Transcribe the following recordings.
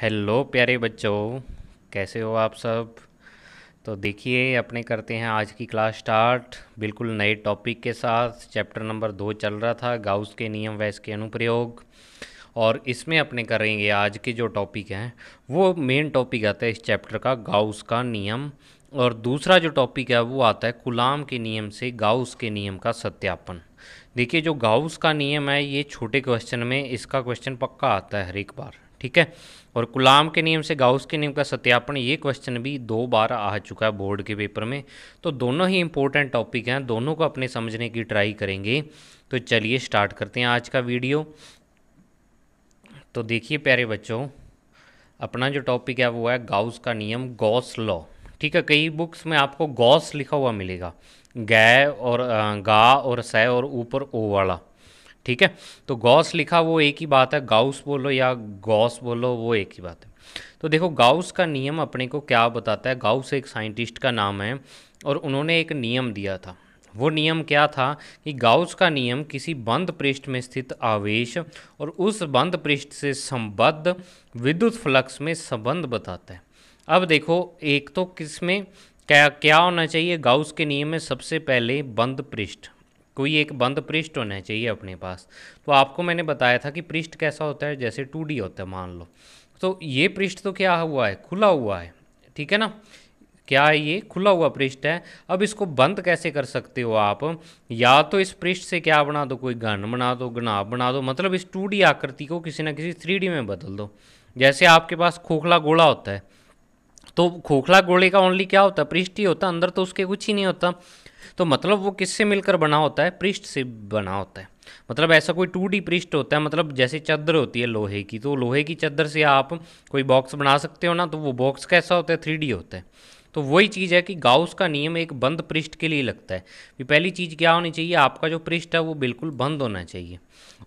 hello प्यारे बच्चों कैसे हो आप सब तो देखिए अपने करते हैं आज की क्लास स्टार्ट बिल्कुल नए टॉपिक के साथ चैप्टर नंबर दो चल रहा था गाउस के नियम वैस के अनुप्रयोग और इसमें अपने करेंगे आज के जो टॉपिक हैं वो मेन टॉपिक आता है इस चैप्टर का गाउस का नियम और दूसरा जो टॉपिक है वो आता है गुलाम के नियम से गाउस के नियम का सत्यापन देखिए जो गाउस का नियम है ये छोटे क्वेश्चन में इसका क्वेश्चन पक्का आता है हर एक बार ठीक है और गुलाम के नियम से गाउस के नियम का सत्यापन ये क्वेश्चन भी दो बार आ चुका है बोर्ड के पेपर में तो दोनों ही इंपॉर्टेंट टॉपिक हैं दोनों को अपने समझने की ट्राई करेंगे तो चलिए स्टार्ट करते हैं आज का वीडियो तो देखिए प्यारे बच्चों अपना जो टॉपिक है वो है गाउस का नियम गॉस लॉ ठीक है कई बुक्स में आपको गॉस लिखा हुआ मिलेगा गै और गा और सह और ऊपर ओ वाला ठीक है तो गॉस लिखा वो एक ही बात है गाउस बोलो या गॉस बोलो वो एक ही बात है तो देखो गाउस का नियम अपने को क्या बताता है गाउस एक साइंटिस्ट का नाम है और उन्होंने एक नियम दिया था वो नियम क्या था कि गाउस का नियम किसी बंद पृष्ठ में स्थित आवेश और उस बंद पृष्ठ से संबद्ध विद्युत फ्लक्स में संबंध बताता है अब देखो एक तो किस में क्या क्या होना चाहिए गाउस के नियम में सबसे पहले बंद पृष्ठ कोई एक बंद पृष्ठ होना चाहिए अपने पास तो आपको मैंने बताया था कि पृष्ठ कैसा होता है जैसे टू होता है मान लो तो ये पृष्ठ तो क्या हुआ है खुला हुआ है ठीक है ना क्या है ये खुला हुआ पृष्ठ है अब इसको बंद कैसे कर सकते हो आप या तो इस पृष्ठ से क्या बना दो कोई गन बना दो गनाब बना दो मतलब इस टू आकृति को किसी ना किसी थ्री में बदल दो जैसे आपके पास खोखला गोला होता है तो खोखला गोले का ओनली क्या होता है पृष्ठ ही होता अंदर तो उसके कुछ ही नहीं होता तो मतलब वो किससे मिलकर बना होता है पृष्ठ से बना होता है मतलब ऐसा कोई टू डी पृष्ठ होता है मतलब जैसे चादर होती है लोहे की तो लोहे की चादर से आप कोई बॉक्स बना सकते हो ना तो वो बॉक्स कैसा होता है थ्री डी होता है तो वही चीज़ है कि गाउस का नियम एक बंद पृष्ठ के लिए लगता है कि पहली चीज़ क्या होनी चाहिए आपका जो पृष्ठ है वो बिल्कुल बंद होना चाहिए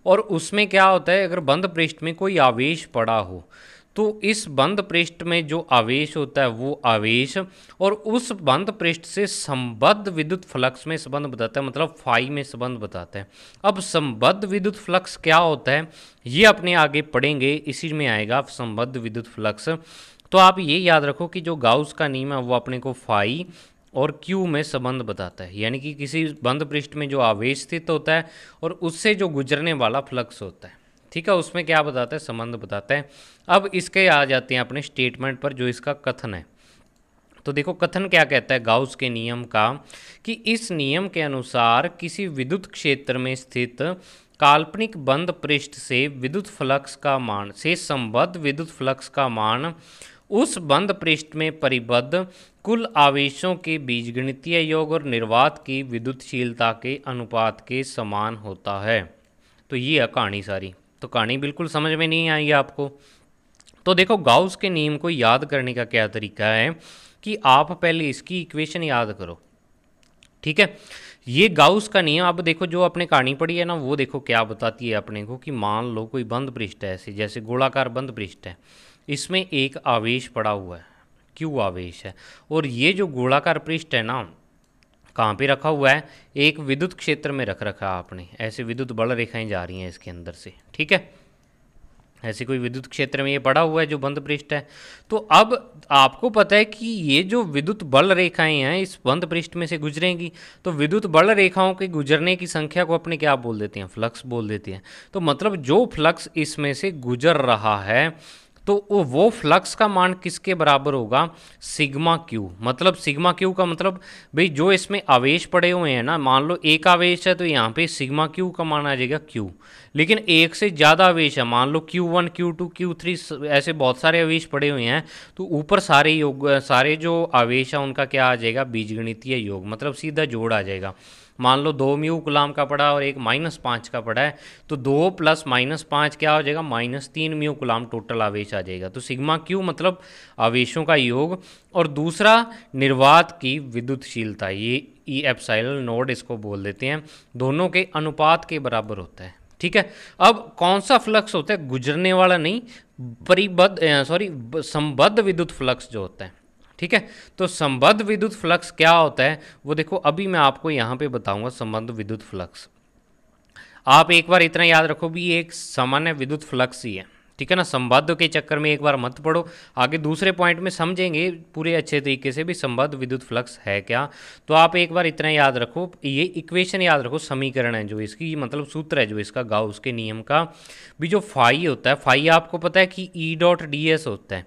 और उसमें क्या होता है अगर बंद पृष्ठ में कोई आवेश पड़ा हो तो इस बंद पृष्ठ में जो आवेश होता है वो आवेश और उस बंद पृष्ठ से संबद्ध विद्युत फ्लक्स में संबंध बताता है मतलब फाई में संबंध बताता है अब संबद्ध विद्युत फ्लक्स क्या होता है ये अपने आगे पढ़ेंगे इसी में आएगा संबद्ध विद्युत फ्लक्स तो आप ये याद रखो कि जो गाउस का नियम है वो अपने को फाई और क्यू में संबंध बताता है यानी कि किसी बंद पृष्ठ में जो आवेश स्थित होता है और उससे जो गुजरने वाला फ्लक्स होता है ठीक है उसमें क्या बताते हैं संबंध बताते हैं अब इसके आ जाते हैं अपने स्टेटमेंट पर जो इसका कथन है तो देखो कथन क्या कहता है गाउस के नियम का कि इस नियम के अनुसार किसी विद्युत क्षेत्र में स्थित काल्पनिक बंद पृष्ठ से विद्युत फ्लक्स का मान से संबद्ध विद्युत फ्लक्स का मान उस बंद पृष्ठ में परिबद्ध कुल आवेशों के बीजगणितीय योग और निर्वात की विद्युतशीलता के अनुपात के समान होता है तो ये है कहानी सारी तो कहानी बिल्कुल समझ में नहीं आई आपको तो देखो गाउस के नियम को याद करने का क्या तरीका है कि आप पहले इसकी इक्वेशन याद करो ठीक है ये गाउस का नियम अब देखो जो अपने कहानी पढ़ी है ना वो देखो क्या बताती है अपने को कि मान लो कोई बंद पृष्ठ है ऐसे जैसे गोलाकार बंद पृष्ठ है इसमें एक आवेश पड़ा हुआ है क्यू आवेश है और ये जो गोलाकार पृष्ठ है ना कहाँ पे रखा हुआ है एक विद्युत क्षेत्र में रख रखा आपने ऐसे विद्युत बल रेखाएं जा रही हैं इसके अंदर से ठीक है ऐसे कोई विद्युत क्षेत्र में ये पड़ा हुआ है जो बंद पृष्ठ है तो अब आपको पता है कि ये जो विद्युत बल रेखाएं हैं इस बंद पृष्ठ में से गुजरेंगी तो विद्युत बल रेखाओं के गुजरने की संख्या को अपने क्या बोल देते हैं फ्लक्स बोल देते हैं तो मतलब जो फ्लक्स इसमें से गुजर रहा है तो वो फ्लक्स का मान किसके बराबर होगा सिग्मा क्यू मतलब सिग्मा क्यू का मतलब भाई जो इसमें आवेश पड़े हुए हैं ना मान लो एक आवेश है तो यहाँ पे सिग्मा क्यू का मान आ जाएगा क्यू लेकिन एक से ज़्यादा आवेश है मान लो Q one Q two Q three ऐसे बहुत सारे आवेश पड़े हुए हैं तो ऊपर सारे योग सारे जो आवेश है उनका क्या आ जाएगा बीजगणितीय योग मतलब सीधा जोड़ आ जाएगा मान लो दो म्यू गुलाम का पड़ा और एक माइनस पाँच का पड़ा है तो दो प्लस माइनस पाँच क्या हो जाएगा माइनस तीन म्यू गुलाम टोटल आवेश आ जाएगा तो सिग्मा क्यू मतलब आवेशों का योग और दूसरा निर्वात की विद्युतशीलता ये ई e एप्साइल नोड इसको बोल देते हैं दोनों के अनुपात के बराबर होता है ठीक है अब कौन सा फ्लक्स होता है गुजरने वाला नहीं परिबद्ध सॉरी संबद्ध विद्युत फ्लक्स जो होता है ठीक है तो संबद्ध विद्युत फ्लक्स क्या होता है वो देखो अभी मैं आपको यहाँ पे बताऊंगा संबद्ध विद्युत फ्लक्स आप एक बार इतना याद रखो भी एक सामान्य विद्युत फ्लक्स ही है ठीक है ना संबद्ध के चक्कर में एक बार मत पढ़ो आगे दूसरे पॉइंट में समझेंगे पूरे अच्छे तरीके से भी संबद्ध विद्युत फ्लक्स है क्या तो आप एक बार इतना याद रखो ये इक्वेशन याद रखो समीकरण है जो इसकी मतलब सूत्र है जो इसका गाउस के नियम का भी जो फाई होता है फाई आपको पता है कि ई डॉट डी एस होता है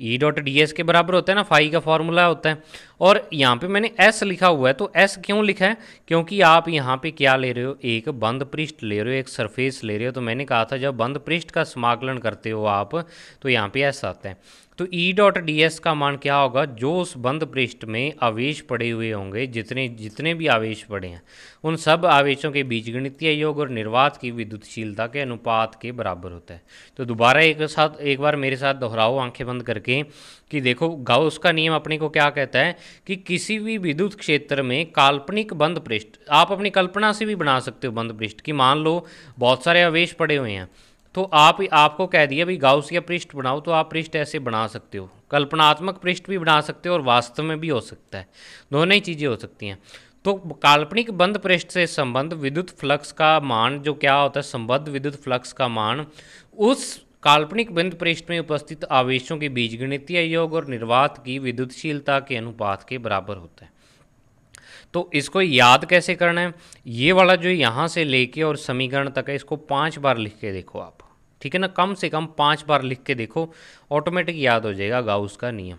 ई डॉट डी एस के बराबर होता है ना फाई का फॉर्मूला होता है और यहाँ पे मैंने एस लिखा हुआ है तो एस क्यों लिखा है क्योंकि आप यहाँ पे क्या ले रहे हो एक बंद पृष्ठ ले रहे हो एक सरफेस ले रहे हो तो मैंने कहा था जब बंद पृष्ठ का समाकलन करते हो आप तो यहाँ पे एस आता है तो ई डॉट डी एस का मान क्या होगा जो उस बंद पृष्ठ में आवेश पड़े हुए होंगे जितने जितने भी आवेश पड़े हैं उन सब आवेशों के बीच गणितीय योग और निर्वात की विद्युतशीलता के अनुपात के बराबर होता है तो दोबारा एक साथ एक बार मेरे साथ दोहराओ आंखें बंद करके कि देखो गाओ उसका नियम अपने को क्या कहता है कि किसी भी विद्युत क्षेत्र में काल्पनिक बंद पृष्ठ आप अपनी कल्पना से भी बना सकते हो बंद पृष्ठ कि मान लो बहुत सारे आवेश पड़े हुए हैं तो आप आपको कह दिया भाई या पृष्ठ बनाओ तो आप पृष्ठ ऐसे बना सकते हो कल्पनात्मक पृष्ठ भी बना सकते हो और वास्तव में भी हो सकता है दोनों ही चीज़ें हो सकती हैं तो काल्पनिक बंद पृष्ठ से संबंध विद्युत फ्लक्स का मान जो क्या होता है संबद्ध विद्युत फ्लक्स का मान उस काल्पनिक बंद पृष्ठ में उपस्थित आवेशों के बीजगणितीय योग और निर्वात की विद्युतशीलता के अनुपात के बराबर होता है तो इसको याद कैसे करना है ये वाला जो यहाँ से लेके और समीकरण तक है इसको पांच बार लिख के देखो आप ठीक है ना कम से कम पाँच बार लिख के देखो ऑटोमेटिक याद हो जाएगा गाउस का नियम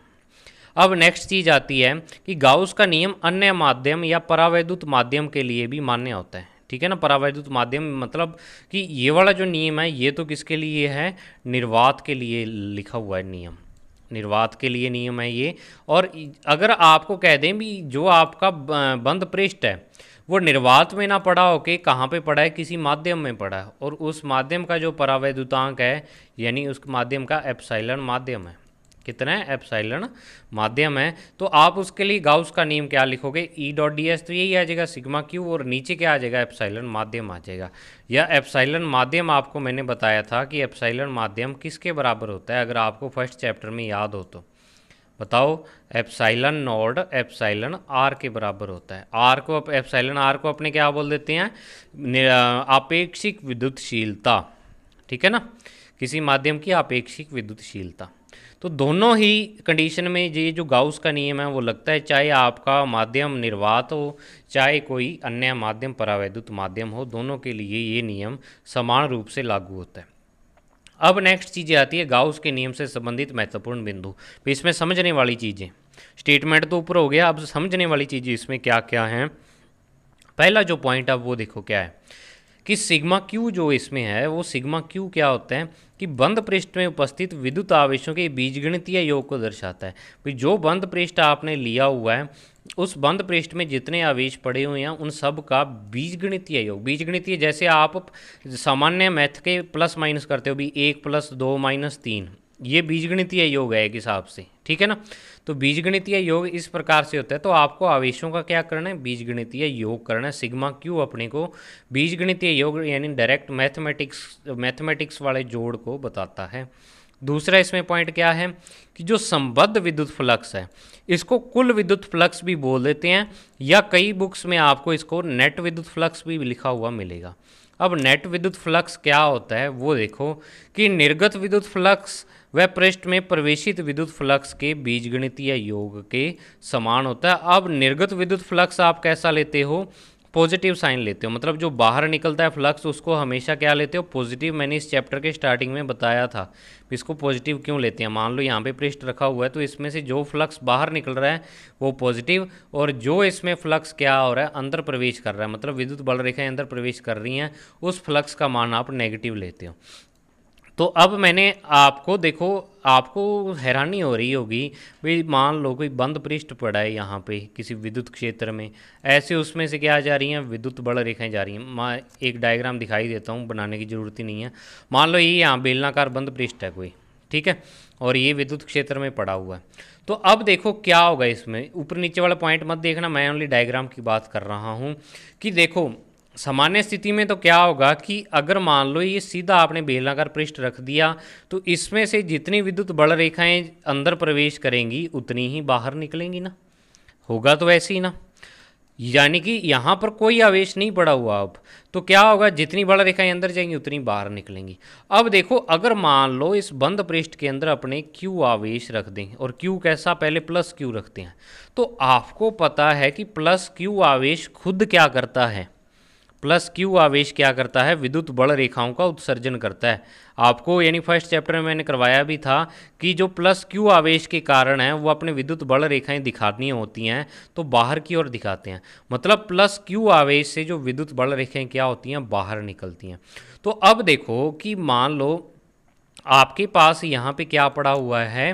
अब नेक्स्ट चीज़ आती है कि गाउस का नियम अन्य माध्यम या परावैद्युत माध्यम के लिए भी मान्य होता है ठीक है ना परावैद्युत माध्यम मतलब कि ये वाला जो नियम है ये तो किसके लिए है निर्वात के लिए लिखा हुआ है नियम निर्वात के लिए नियम है ये और अगर आपको कह दें भी जो आपका बंद पृष्ठ है वो निर्वात में ना पढ़ा हो के कहाँ पे पढ़ा है किसी माध्यम में पढ़ा है और उस माध्यम का जो परावैद्युतांक है यानी उस माध्यम का एप्साइलन माध्यम है कितना है एप्साइलन माध्यम है तो आप उसके लिए गाउस का नियम क्या लिखोगे ई डॉट डी एस तो यही आ जाएगा सिग्मा क्यू और नीचे क्या आ जाएगा एप्साइलन माध्यम आ जाएगा या एप्साइलन माध्यम आपको मैंने बताया था कि एप्साइलन माध्यम किसके बराबर होता है अगर आपको फर्स्ट चैप्टर में याद हो तो बताओ एप्साइलन नॉर्ड एप्साइलन आर के बराबर होता है आर को एप्साइलन आर को अपने क्या बोल देते हैं आपेक्षिक विद्युतशीलता ठीक है ना किसी माध्यम की आपेक्षिक विद्युतशीलता तो दोनों ही कंडीशन में ये जो गाउस का नियम है वो लगता है चाहे आपका माध्यम निर्वात हो चाहे कोई अन्य माध्यम परावैद्युत माध्यम हो दोनों के लिए ये नियम समान रूप से लागू होता है अब नेक्स्ट चीज़ें आती है गाउस के नियम से संबंधित महत्वपूर्ण बिंदु तो इसमें समझने वाली चीज़ें स्टेटमेंट तो ऊपर हो गया अब समझने वाली चीज़ें इसमें क्या क्या हैं पहला जो पॉइंट है वो देखो क्या है कि सिग्मा क्यू जो इसमें है वो सिग्मा क्यू क्या होता है कि बंद पृष्ठ में उपस्थित विद्युत आवेशों के बीजगणितीय योग को दर्शाता है भाई जो बंद पृष्ठ आपने लिया हुआ है उस बंद पृष्ठ में जितने आवेश पड़े हुए हैं उन सब का बीजगणितीय योग बीजगणितीय जैसे आप सामान्य मैथ के प्लस माइनस करते हो भी एक प्लस दो माइनस तीन ये बीजगणितीय योग है एक हिसाब से ठीक है ना तो बीजगणितीय योग इस प्रकार से होता है तो आपको आवेशों का क्या करना है बीजगणितीय योग करना है सिग्मा क्यू अपने को बीजगणितीय योग यानी डायरेक्ट मैथमेटिक्स मैथमेटिक्स वाले जोड़ को बताता है दूसरा इसमें पॉइंट क्या है कि जो संबद्ध विद्युत फ्लक्स है इसको कुल विद्युत फ्लक्स भी बोल देते हैं या कई बुक्स में आपको इसको नेट विद्युत फ्लक्स भी लिखा हुआ मिलेगा अब नेट विद्युत फ्लक्स क्या होता है वो देखो कि निर्गत विद्युत फ्लक्स व पृष्ठ में प्रवेशित विद्युत फ्लक्स के बीजगणितीय योग के समान होता है अब निर्गत विद्युत फ्लक्स आप कैसा लेते हो पॉजिटिव साइन लेते हो मतलब जो बाहर निकलता है फ्लक्स उसको हमेशा क्या लेते हो पॉजिटिव मैंने इस चैप्टर के स्टार्टिंग में बताया था इसको पॉजिटिव क्यों लेते हैं मान लो यहाँ पे पृष्ठ रखा हुआ है तो इसमें से जो फ्लक्स बाहर निकल रहा है वो पॉजिटिव और जो इसमें फ्लक्स क्या हो रहा है अंदर प्रवेश कर रहा है मतलब विद्युत बल रेखाएँ अंदर प्रवेश कर रही हैं उस फ्लक्स का मान आप नेगेटिव लेते हो तो अब मैंने आपको देखो आपको हैरानी हो रही होगी भाई मान लो कोई बंद पृष्ठ पड़ा है यहाँ पे किसी विद्युत क्षेत्र में ऐसे उसमें से क्या जा रही हैं विद्युत बड़ रेखाएं जा रही हैं मैं एक डायग्राम दिखाई देता हूँ बनाने की ज़रूरत ही नहीं है मान लो ये यहाँ बेलनाकार बंद पृष्ठ है कोई ठीक है और ये विद्युत क्षेत्र में पड़ा हुआ है तो अब देखो क्या होगा इसमें ऊपर नीचे वाला पॉइंट मत देखना मैं ओनली डायग्राम की बात कर रहा हूँ कि देखो सामान्य स्थिति में तो क्या होगा कि अगर मान लो ये सीधा आपने बेलनाकार पृष्ठ रख दिया तो इसमें से जितनी विद्युत बल रेखाएं अंदर प्रवेश करेंगी उतनी ही बाहर निकलेंगी ना होगा तो वैसे ही ना यानी कि यहाँ पर कोई आवेश नहीं पड़ा हुआ अब तो क्या होगा जितनी बड़ा रेखाएं अंदर जाएंगी उतनी बाहर निकलेंगी अब देखो अगर मान लो इस बंद पृष्ठ के अंदर अपने क्यू आवेश रख दें और क्यू कैसा पहले प्लस क्यू रखते हैं तो आपको पता है कि प्लस क्यू आवेश खुद क्या करता है प्लस क्यू आवेश क्या करता है विद्युत बल रेखाओं का उत्सर्जन करता है आपको यानी फर्स्ट चैप्टर में मैंने करवाया भी था कि जो प्लस क्यू आवेश के कारण है वो अपने विद्युत बल रेखाएं दिखानी होती हैं तो बाहर की ओर दिखाते हैं मतलब प्लस क्यू आवेश से जो विद्युत बल रेखाएं क्या होती हैं बाहर निकलती हैं तो अब देखो कि मान लो आपके पास यहाँ पे क्या पड़ा हुआ है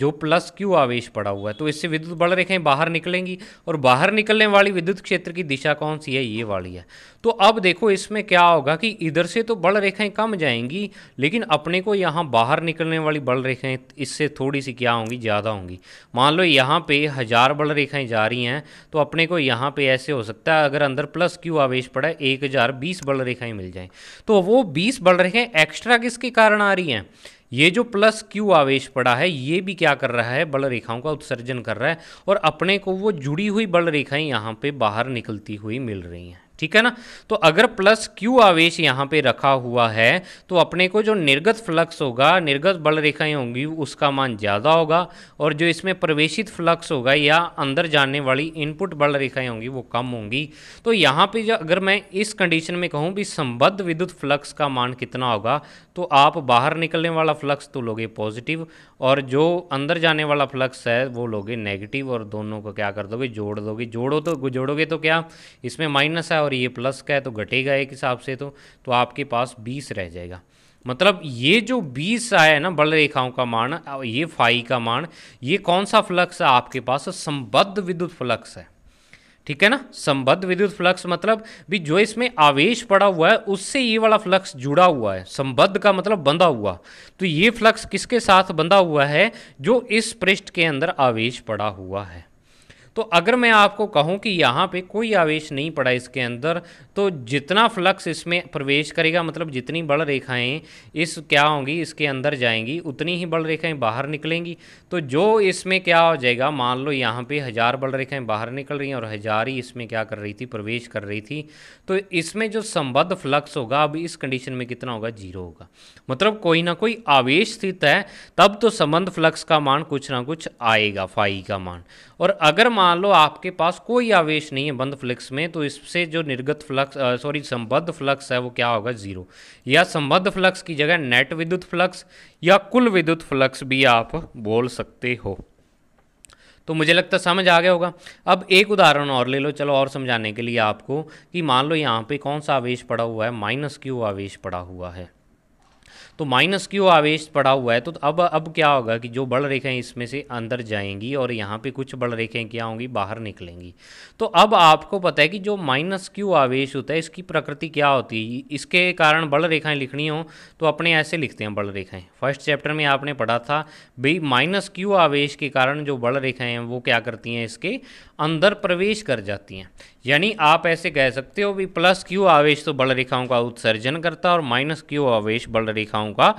जो प्लस क्यू आवेश पड़ा हुआ है तो इससे विद्युत बल रेखाएं बाहर निकलेंगी और बाहर निकलने वाली विद्युत क्षेत्र की दिशा कौन सी है ये वाली है तो अब देखो इसमें क्या होगा कि इधर से तो बल रेखाएं कम जाएंगी लेकिन अपने को यहाँ बाहर निकलने वाली बल रेखाएं इससे थोड़ी सी क्या होंगी ज़्यादा होंगी मान लो यहाँ पे हज़ार बल रेखाएँ जा रही हैं तो अपने को यहाँ पर ऐसे हो सकता है अगर अंदर प्लस क्यू आवेश पड़ा है एक हज़ार बीस बल रेखाएँ मिल जाएँ तो वो बीस बल रेखाएँ एक्स्ट्रा किसके कारण आ रही हैं ये जो प्लस क्यू आवेश पड़ा है ये भी क्या कर रहा है बल रेखाओं का उत्सर्जन कर रहा है और अपने को वो जुड़ी हुई बल रेखाएं यहाँ पे बाहर निकलती हुई मिल रही हैं ठीक है ना तो अगर प्लस क्यू आवेश यहाँ पे रखा हुआ है तो अपने को जो निर्गत फ्लक्स होगा निर्गत बल रेखाएं होंगी उसका मान ज़्यादा होगा और जो इसमें प्रवेशित फ्लक्स होगा या अंदर जाने वाली इनपुट बल रेखाएं होंगी वो कम होंगी तो यहाँ पे जो अगर मैं इस कंडीशन में कहूँ भी संबद्ध विद्युत फ्लक्स का मान कितना होगा तो आप बाहर निकलने वाला फ्लक्स तो लोगे पॉजिटिव और जो अंदर जाने वाला फ्लक्स है वो लोगे नेगेटिव और दोनों को क्या कर दोगे जोड़ दोगे जोड़ो तो जोड़ोगे तो क्या इसमें माइनस है और और ये प्लस का है तो घटेगा एक हिसाब से तो तो आपके पास बीस रह जाएगा मतलब ये जो बीस आया है ना बल रेखाओं का मान ये फाई का मान ये कौन सा फ्लक्स है आपके पास संबद्ध विद्युत फ्लक्स है ठीक है ना संबद्ध विद्युत फ्लक्स मतलब भी जो इसमें आवेश पड़ा हुआ है उससे ये वाला फ्लक्स जुड़ा हुआ है संबद्ध का मतलब बंधा हुआ तो ये फ्लक्स किसके साथ बंधा हुआ है जो इस पृष्ठ के अंदर आवेश पड़ा हुआ है तो अगर मैं आपको कहूँ कि यहाँ पे कोई आवेश नहीं पड़ा इसके अंदर तो जितना फ्लक्स इसमें प्रवेश करेगा मतलब जितनी बड़ रेखाएं इस क्या होंगी इसके अंदर जाएंगी उतनी ही बड़ रेखाएं बाहर निकलेंगी तो जो इसमें क्या हो जाएगा मान लो यहाँ पे हज़ार बल रेखाएं बाहर निकल रही हैं और हज़ार ही इसमें क्या कर रही थी प्रवेश कर रही थी तो इसमें जो संबद्ध फ्लक्स होगा अब इस कंडीशन में कितना होगा जीरो होगा मतलब कोई ना कोई आवेश स्थित है तब तो संबंध फ्लक्स का मान कुछ ना कुछ आएगा फाई का मान और अगर मान मान लो आपके पास कोई आवेश नहीं है बंद फ्लक्स में तो इससे जो निर्गत फ्लक्स सॉरी संबद्ध फ्लक्स है वो क्या होगा जीरो या संबद्ध फ्लक्स की जगह नेट विद्युत फ्लक्स या कुल विद्युत फ्लक्स भी आप बोल सकते हो तो मुझे लगता समझ आ गया होगा अब एक उदाहरण और ले लो चलो और समझाने के लिए आपको कि मान लो यहाँ पे कौन सा आवेश पड़ा हुआ है माइनस क्यू आवेश पड़ा हुआ है तो माइनस क्यू आवेश पड़ा हुआ है तो अब अब क्या होगा कि जो बल रेखाएं इसमें से अंदर जाएंगी और यहाँ पे कुछ बल रेखाएं क्या होंगी बाहर निकलेंगी तो अब आपको पता है कि जो माइनस क्यू आवेश होता है इसकी प्रकृति क्या होती है इसके कारण बल रेखाएं लिखनी हो तो अपने ऐसे लिखते हैं बल रेखाएं फर्स्ट चैप्टर में आपने पढ़ा था भाई माइनस क्यू आवेश के कारण जो बल रेखाएं हैं वो क्या करती हैं इसके अंदर प्रवेश कर जाती हैं यानी आप ऐसे कह सकते हो भी प्लस क्यू आवेश तो बल रेखाओं का उत्सर्जन करता है और माइनस क्यू आवेश बल रेखाओं का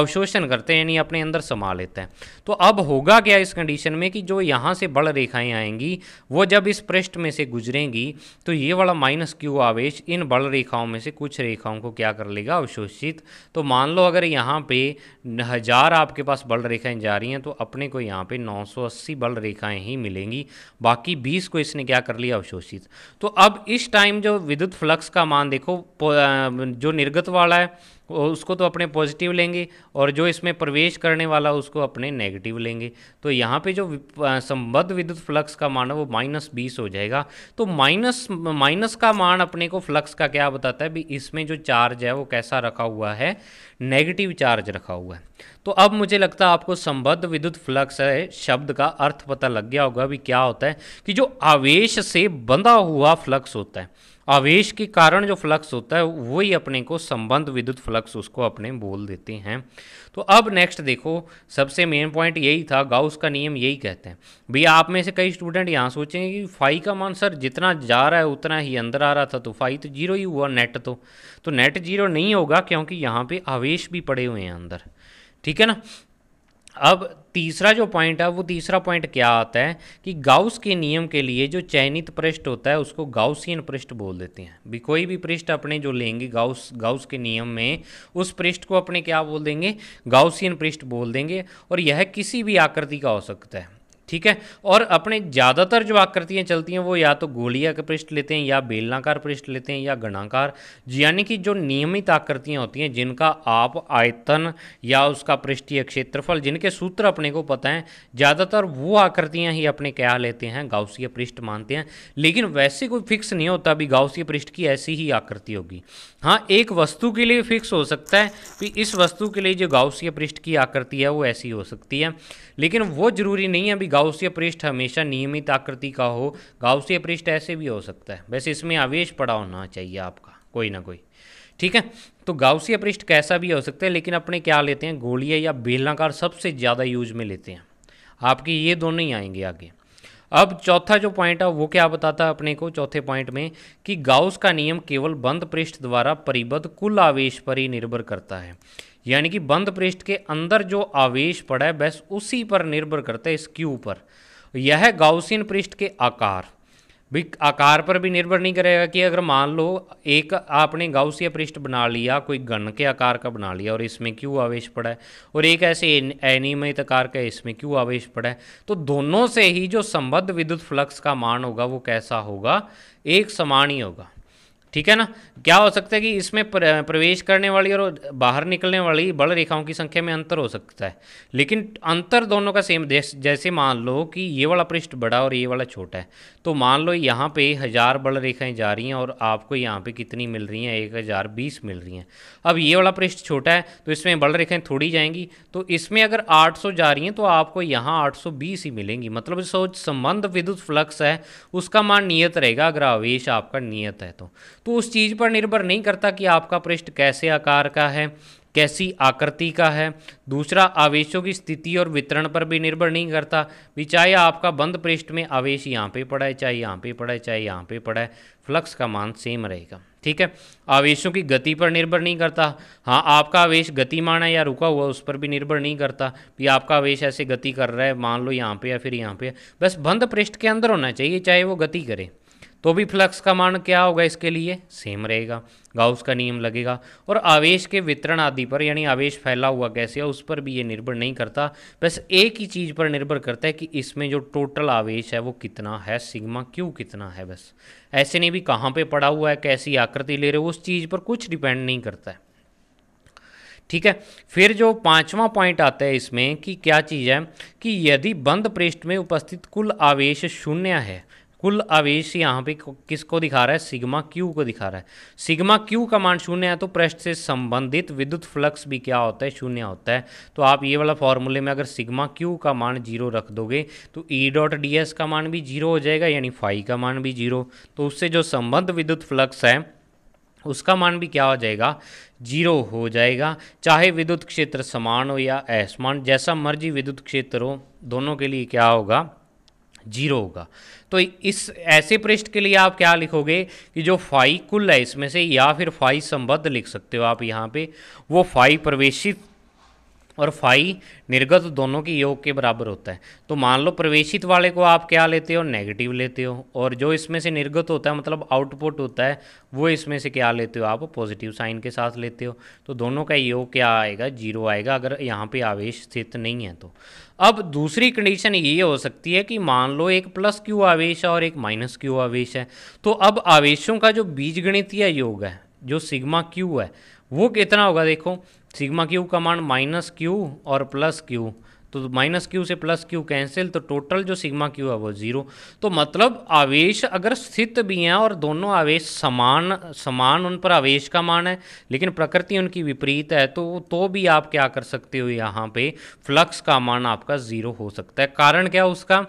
अवशोषण करते हैं यानी अपने अंदर समा लेते हैं तो अब होगा क्या इस कंडीशन में कि जो यहाँ से बल रेखाएं आएंगी वो जब इस पृष्ठ में से गुजरेंगी तो ये वाला माइनस क्यू आवेश इन बल रेखाओं में से कुछ रेखाओं को क्या कर लेगा अवशोषित तो मान लो अगर यहाँ पे हज़ार आपके पास बल रेखाएँ जा रही हैं तो अपने को यहाँ पर नौ बल रेखाएँ ही मिलेंगी बाकी बीस को इसने क्या कर लिया अवशोषित तो अब इस टाइम जो विद्युत फ्लक्स का मान देखो जो निर्गत वाला है उसको तो अपने पॉजिटिव लेंगे और जो इसमें प्रवेश करने वाला उसको अपने नेगेटिव लेंगे तो यहाँ पे जो संबद्ध विद्युत फ्लक्स का मान है वो माइनस बीस हो जाएगा तो माइनस माइनस का मान अपने को फ्लक्स का क्या बताता है भी इसमें जो चार्ज है वो कैसा रखा हुआ है नेगेटिव चार्ज रखा हुआ है तो अब मुझे लगता है आपको संबद्ध विद्युत फ्लक्स है शब्द का अर्थ पता लग गया होगा भी क्या होता है कि जो आवेश से बंधा हुआ फ्लक्स होता है आवेश के कारण जो फ्लक्स होता है वही अपने को संबंध विद्युत फ्लक्स उसको अपने बोल देते हैं तो अब नेक्स्ट देखो सबसे मेन पॉइंट यही था गाउस का नियम यही कहते हैं भैया आप में से कई स्टूडेंट यहाँ सोचेंगे कि फाई का मान सर जितना जा रहा है उतना ही अंदर आ रहा था तो फाई तो जीरो ही हुआ नेट तो, तो नेट जीरो नहीं होगा क्योंकि यहाँ पर आवेश भी पड़े हुए हैं अंदर ठीक है ना अब तीसरा जो पॉइंट है वो तीसरा पॉइंट क्या आता है कि गाउस के नियम के लिए जो चयनित पृष्ठ होता है उसको गाउसियन पृष्ठ बोल देते हैं भी कोई भी पृष्ठ अपने जो लेंगे गाउस गाउस के नियम में उस पृष्ठ को अपने क्या बोल देंगे गाउसियन पृष्ठ बोल देंगे और यह किसी भी आकृति का हो सकता है ठीक है और अपने ज़्यादातर जो आकृतियाँ चलती हैं वो या तो गोलिया का पृष्ठ लेते हैं या बेलनाकार पृष्ठ लेते हैं या गणाकार यानी कि जो नियमित आकृतियाँ होती हैं जिनका आप आयतन या उसका पृष्ठीय क्षेत्रफल जिनके सूत्र अपने को पता है ज़्यादातर वो आकृतियाँ ही अपने क्या लेते हैं गाउसीय पृष्ठ मानते हैं लेकिन वैसे कोई फिक्स नहीं होता भी गाउसीय पृष्ठ की ऐसी ही आकृति होगी हाँ एक वस्तु के लिए फिक्स हो सकता है कि इस वस्तु के लिए जो गाउसीय पृष्ठ की आकृति है वो ऐसी हो सकती है लेकिन वो जरूरी नहीं है भी गाउसीय पृष्ठ हमेशा नियमित आकृति का हो गाउसीय पृष्ठ ऐसे भी हो सकता है वैसे इसमें आवेश पड़ा होना चाहिए आपका कोई ना कोई ठीक है तो गाउसीय पृष्ठ कैसा भी हो सकता है लेकिन अपने क्या लेते हैं गोलीय या बेलनाकार सबसे ज़्यादा यूज में लेते हैं आपके ये दोनों ही आएंगे आगे अब चौथा जो पॉइंट है वो क्या बताता है अपने को चौथे पॉइंट में कि गाउस का नियम केवल बंद पृष्ठ द्वारा परिबद्ध कुल आवेश पर ही निर्भर करता है यानी कि बंद पृष्ठ के अंदर जो आवेश पड़ा है बस उसी पर निर्भर करता है इस क्यू पर यह गाउसियन पृष्ठ के आकार भी आकार पर भी निर्भर नहीं करेगा कि अगर मान लो एक आपने गाउसिया पृष्ठ बना लिया कोई गण के आकार का बना लिया और इसमें क्यों आवेश पड़ा है और एक ऐसे अनियमित आकार का इसमें क्यों आवेश पड़ा है तो दोनों से ही जो संबद्ध विद्युत फ्लक्स का मान होगा वो कैसा होगा एक समान ही होगा ठीक है ना क्या हो सकता है कि इसमें प्रवेश करने वाली और बाहर निकलने वाली बल रेखाओं की संख्या में अंतर हो सकता है लेकिन अंतर दोनों का सेम जैसे मान लो कि ये वाला पृष्ठ बड़ा और ये वाला छोटा है तो मान लो यहाँ पे हज़ार बल रेखाएं जा रही हैं और आपको यहाँ पे कितनी मिल रही हैं एक हज़ार बीस मिल रही हैं अब ये वाला पृष्ठ छोटा है तो इसमें बल रेखाएँ थोड़ी जाएंगी तो इसमें अगर आठ सौ जा रही हैं तो आपको यहाँ आठ सौ बीस ही मिलेंगी मतलब जो संबंध विद्युत फ्लक्स है उसका मान नियत रहेगा अगर आवेश आपका नियत है तो तो उस चीज़ पर निर्भर नहीं करता कि आपका पृष्ठ कैसे आकार का है कैसी आकृति का है दूसरा आवेशों की स्थिति और वितरण पर भी निर्भर नहीं करता भी चाहे आपका बंद पृष्ठ में आवेश यहाँ पे पड़ा है चाहे यहाँ पे पड़ा है चाहे यहाँ पे पड़ा है फ्लक्स का मान सेम रहेगा ठीक है आवेशों की गति पर निर्भर नहीं करता हाँ आपका आवेश गतिमान है या रुका हुआ उस पर भी निर्भर नहीं करता कि आपका आवेश ऐसे गति कर रहा है मान लो यहाँ पे या फिर यहाँ पे बस बंद पृष्ठ के अंदर होना चाहिए चाहे वो गति करे तो भी फ्लक्स का मान क्या होगा इसके लिए सेम रहेगा गाउस का नियम लगेगा और आवेश के वितरण आदि पर यानी आवेश फैला हुआ कैसे है उस पर भी ये निर्भर नहीं करता बस एक ही चीज़ पर निर्भर करता है कि इसमें जो टोटल आवेश है वो कितना है सिग्मा क्यों कितना है बस ऐसे नहीं भी कहाँ पर पड़ा हुआ है कैसी आकृति ले रहे हो उस चीज़ पर कुछ डिपेंड नहीं करता है ठीक है फिर जो पांचवा पॉइंट आता है इसमें कि क्या चीज़ है कि यदि बंद पृष्ठ में उपस्थित कुल आवेश शून्य है कुल आवेश यहाँ पे किसको दिखा रहा है सिग्मा क्यू को दिखा रहा है सिग्मा क्यू का मान शून्य है तो पृष्ठ से संबंधित विद्युत फ्लक्स भी क्या होता है शून्य होता है तो आप ये वाला फॉर्मूले में अगर सिग्मा क्यू का मान जीरो रख दोगे तो ई डॉट डी एस का मान भी जीरो हो जाएगा यानी फाई का मान भी जीरो तो उससे जो संबंध विद्युत फ्लक्स है उसका मान भी क्या हो जाएगा जीरो हो जाएगा चाहे विद्युत क्षेत्र समान हो या असमान जैसा मर्जी विद्युत क्षेत्र हो दोनों के लिए क्या होगा जीरो होगा तो इस ऐसे पृष्ठ के लिए आप क्या लिखोगे कि जो फाई कुल है इसमें से या फिर फाई संबद्ध लिख सकते हो आप यहाँ पे वो फाई प्रवेशित और फाई निर्गत दोनों के योग के बराबर होता है तो मान लो प्रवेशित वाले को आप क्या लेते हो नेगेटिव लेते हो और जो इसमें से निर्गत होता है मतलब आउटपुट होता है वो इसमें से क्या लेते हो आप पॉजिटिव साइन के साथ लेते हो तो दोनों का योग क्या आएगा जीरो आएगा अगर यहाँ पे आवेश स्थित नहीं है तो अब दूसरी कंडीशन ये हो सकती है कि मान लो एक प्लस क्यू आवेश है और एक माइनस क्यू आवेश है तो अब आवेशों का जो बीज योग है जो सिग्मा क्यू है वो कितना होगा देखो सिग्मा क्यू का मान माइनस क्यू और प्लस क्यू तो माइनस क्यू से प्लस क्यू कैंसिल तो टोटल जो सिग्मा क्यू है वो जीरो तो मतलब आवेश अगर स्थित भी हैं और दोनों आवेश समान समान उन पर आवेश का मान है लेकिन प्रकृति उनकी विपरीत है तो तो भी आप क्या कर सकते हो यहाँ पे फ्लक्स का मान आपका जीरो हो सकता है कारण क्या उसका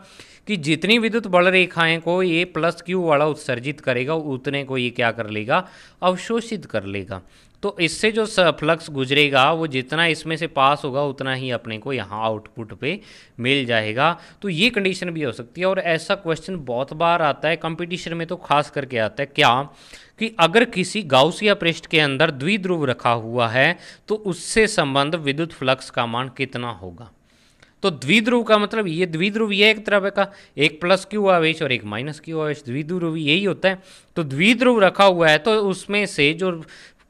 कि जितनी विद्युत बल रेखाएं को ये प्लस क्यू वाला उत्सर्जित करेगा उतने को ये क्या कर लेगा अवशोषित कर लेगा तो इससे जो फ्लक्स गुजरेगा वो जितना इसमें से पास होगा उतना ही अपने को यहाँ आउटपुट पे मिल जाएगा तो ये कंडीशन भी हो सकती है और ऐसा क्वेश्चन बहुत बार आता है कंपटीशन में तो खास करके आता है क्या कि अगर किसी गाउस या पृष्ठ के अंदर द्विध्रुव रखा हुआ है तो उससे संबंध विद्युत फ्लक्स का मान कितना होगा तो द्विध्रुव का मतलब ये द्विध्रुव ये एक तरह का एक प्लस क्यू आवेश और एक माइनस क्यू आवेश द्विध्रुव यही होता है तो द्विध्रुव रखा हुआ है तो उसमें से जो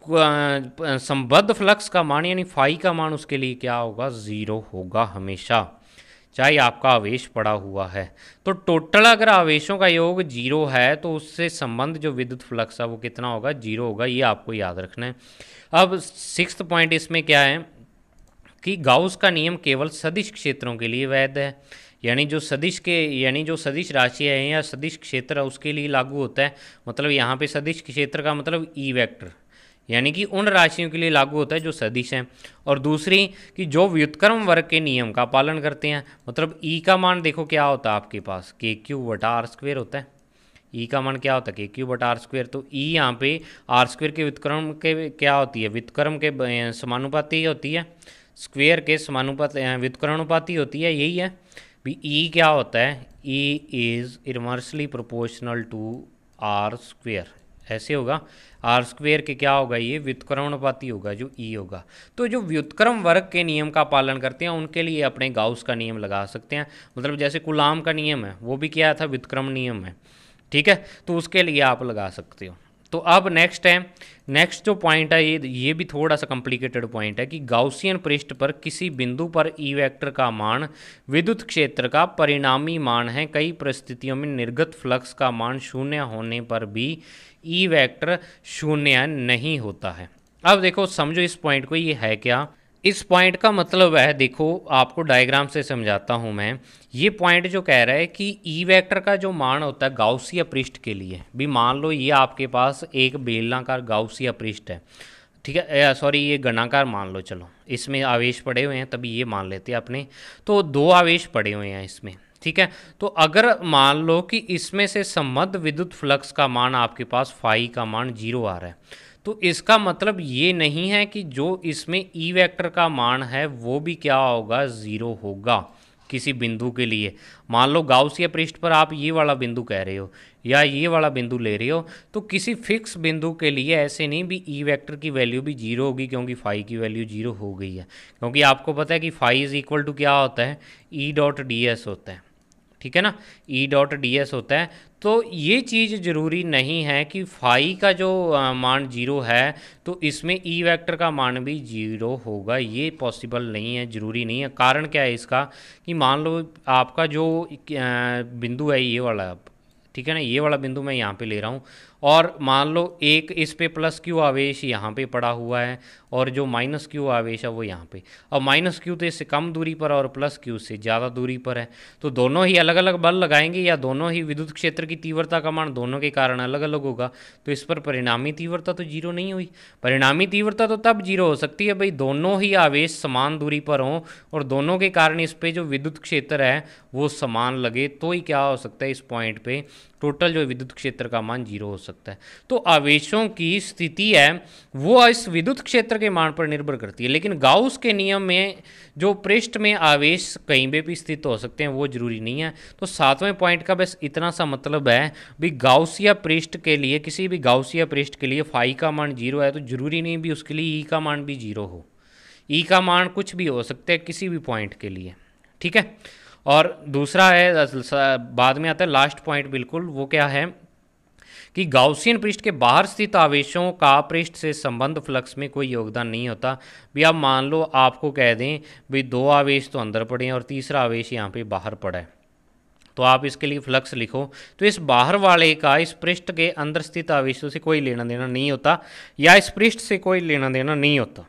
संबद्ध फ्लक्स का मान यानी फाई का मान उसके लिए क्या होगा ज़ीरो होगा हमेशा चाहे आपका आवेश पड़ा हुआ है तो टोटल अगर आवेशों का योग जीरो है तो उससे संबंध जो विद्युत फ्लक्स है वो कितना होगा जीरो होगा ये आपको याद रखना है अब सिक्स पॉइंट इसमें क्या है कि गाउस का नियम केवल सदिश क्षेत्रों के लिए वैध है यानी जो सदिश के यानी जो सदिश राशि है या सदिश क्षेत्र है उसके लिए लागू होता है मतलब यहाँ पे सदिश क्षेत्र का मतलब ई e वेक्टर यानी कि उन राशियों के लिए लागू होता है जो सदिश हैं और दूसरी कि जो व्युतक्रम वर्ग के नियम का पालन करते हैं मतलब ई e का मान देखो क्या होता है आपके पास के क्यू वटा आर स्क्वेयर होता है ई e का मान क्या होता है के क्यू वटा आर स्क्वेयर तो ई e यहाँ पे आर स्क्वेयर के व्युतक्रम के क्या होती है व्युतक्रम के समानुपाति होती है स्क्वेयर के समानुपात व्युतकरणुपाती होती है यही है भी ई क्या होता है E is inversely proportional to R square ऐसे होगा आर स्क्वेयर के क्या होगा ये व्युतक्रमणपाती होगा जो ई e होगा तो जो व्युतक्रम वर्ग के नियम का पालन करते हैं उनके लिए अपने गाउस का नियम लगा सकते हैं मतलब जैसे गुलाम का नियम है वो भी क्या था व्युतक्रम नियम है ठीक है तो उसके लिए आप लगा सकते हो तो अब नेक्स्ट है नेक्स्ट जो पॉइंट है ये ये भी थोड़ा सा कॉम्प्लिकेटेड पॉइंट है कि गाउसियन पृष्ठ पर किसी बिंदु पर ई e वेक्टर का मान विद्युत क्षेत्र का परिणामी मान है कई परिस्थितियों में निर्गत फ्लक्स का मान शून्य होने पर भी ई e वैक्टर शून्य नहीं होता है अब देखो समझो इस पॉइंट को ये है क्या इस पॉइंट का मतलब है देखो आपको डायग्राम से समझाता हूँ मैं ये पॉइंट जो कह रहा है कि ई e वेक्टर का जो मान होता है गाउसिया पृष्ठ के लिए भी मान लो ये आपके पास एक बेलनाकार गाउसिया पृष्ठ है ठीक है सॉरी ये गणाकार मान लो चलो इसमें आवेश पड़े हुए हैं तभी ये मान लेते हैं अपने तो दो आवेश पड़े हुए हैं इसमें ठीक है तो अगर मान लो कि इसमें से संबद्ध विद्युत फ्लक्स का मान आपके पास फाई का मान जीरो आ रहा है तो इसका मतलब ये नहीं है कि जो इसमें ई e वेक्टर का मान है वो भी क्या होगा ज़ीरो होगा किसी बिंदु के लिए मान लो या पृष्ठ पर आप ये वाला बिंदु कह रहे हो या ये वाला बिंदु ले रहे हो तो किसी फिक्स बिंदु के लिए ऐसे नहीं भी ई e वेक्टर की वैल्यू भी जीरो होगी क्योंकि फाई की वैल्यू जीरो हो गई है क्योंकि आपको पता है कि फाई इज़ इक्वल टू क्या होता है E e dot D S होता है ठीक है ना ई डॉट डी एस होता है तो ये चीज़ ज़रूरी नहीं है कि फाई का जो मान जीरो है तो इसमें ई e वेक्टर का मान भी जीरो होगा ये पॉसिबल नहीं है ज़रूरी नहीं है कारण क्या है इसका कि मान लो आपका जो बिंदु है ये वाला ठीक है ना ये वाला बिंदु मैं यहाँ पे ले रहा हूँ और मान लो एक इस पे प्लस क्यू आवेश यहाँ पे पड़ा हुआ है और जो माइनस क्यू आवेश है वो यहाँ पे अब माइनस क्यू तो इससे कम दूरी पर और प्लस क्यू से ज़्यादा दूरी पर है तो दोनों ही अलग अलग बल लगाएंगे या दोनों ही विद्युत क्षेत्र की तीव्रता का मान दोनों के कारण अलग अलग होगा तो इस पर परिणामी तीव्रता तो जीरो नहीं हुई परिणामी तीव्रता तो तब जीरो हो सकती है भाई दोनों ही आवेश समान दूरी पर हों और दोनों के कारण इस पर जो विद्युत क्षेत्र है वो समान लगे तो ही क्या हो सकता है इस पॉइंट पर टोटल जो विद्युत क्षेत्र का मान जीरो हो सकता सकता है तो आवेशों की स्थिति है वो इस विद्युत क्षेत्र के मान पर निर्भर करती है लेकिन गाउस के नियम में जो पृष्ठ में आवेश कहीं पर भी स्थित हो सकते हैं वो जरूरी नहीं है तो सातवें पॉइंट का बस इतना सा मतलब है भी गाउसिया पृष्ठ के लिए किसी भी गाउसिया पृष्ठ के लिए फाई का मान जीरो है तो जरूरी नहीं भी उसके लिए ई का मान भी जीरो हो ई का मान कुछ भी हो सकता है किसी भी पॉइंट के लिए ठीक है और दूसरा है बाद में आता है लास्ट पॉइंट बिल्कुल वो क्या है कि गाउसियन पृष्ठ के बाहर स्थित आवेशों का पृष्ठ से संबंध फ्लक्स में कोई योगदान नहीं होता भी आप मान लो आपको कह दें भी दो आवेश तो अंदर पड़े हैं और तीसरा आवेश यहाँ पे बाहर पड़ा है तो आप इसके लिए फ्लक्स लिखो तो इस बाहर वाले का इस पृष्ठ के अंदर स्थित आवेशों से कोई लेना देना नहीं होता या इस पृष्ठ से कोई लेना देना नहीं होता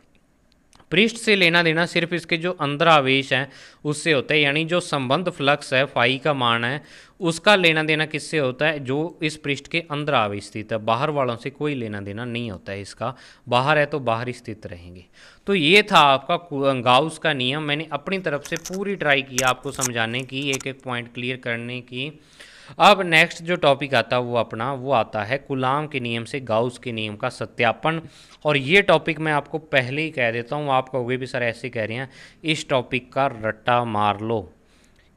पृष्ठ से लेना देना सिर्फ इसके जो अंदर आवेश हैं उससे होता है यानी जो संबंध फ्लक्स है फाई का मान है उसका लेना देना किससे होता है जो इस पृष्ठ के अंदर आवेश स्थित है बाहर वालों से कोई लेना देना नहीं होता है इसका बाहर है तो बाहर स्थित रहेंगे तो ये था आपका गाउस का नियम मैंने अपनी तरफ से पूरी ट्राई किया आपको समझाने की एक एक पॉइंट क्लियर करने की अब नेक्स्ट जो टॉपिक आता है वो अपना वो आता है गुलाम के नियम से गाउस के नियम का सत्यापन और ये टॉपिक मैं आपको पहले ही कह देता हूँ आप कहोगे भी सर ऐसे कह रहे हैं इस टॉपिक का रट्टा मार लो